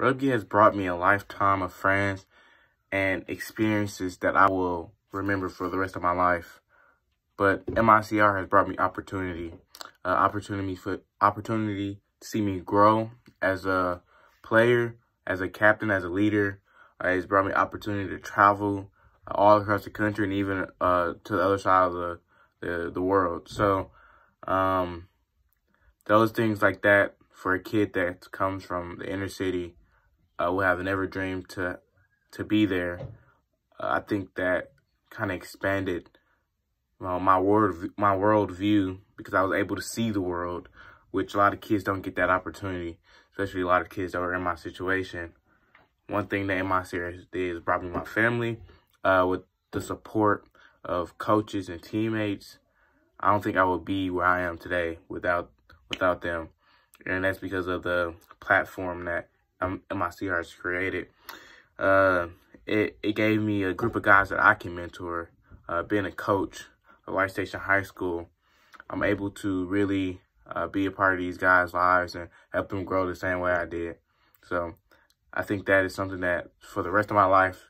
Rugby has brought me a lifetime of friends and experiences that I will remember for the rest of my life. But MICR has brought me opportunity, uh, opportunity for opportunity to see me grow as a player, as a captain, as a leader. Uh, it's brought me opportunity to travel uh, all across the country and even uh, to the other side of the the, the world. So um, those things like that for a kid that comes from the inner city uh, would have never dreamed to to be there. Uh, I think that kind of expanded well, uh, my world my world view because I was able to see the world, which a lot of kids don't get that opportunity, especially a lot of kids that are in my situation. One thing that my did is brought me my family uh, with the support of coaches and teammates. I don't think I would be where I am today without without them. And that's because of the platform that um, MICR is created, uh, it, it gave me a group of guys that I can mentor. Uh, being a coach at White Station High School, I'm able to really uh, be a part of these guys' lives and help them grow the same way I did. So I think that is something that for the rest of my life,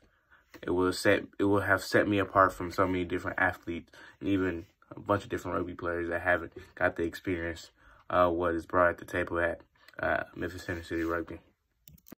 it will set it will have set me apart from so many different athletes and even a bunch of different rugby players that haven't got the experience uh, what is brought at the table at uh, Memphis Center City Rugby.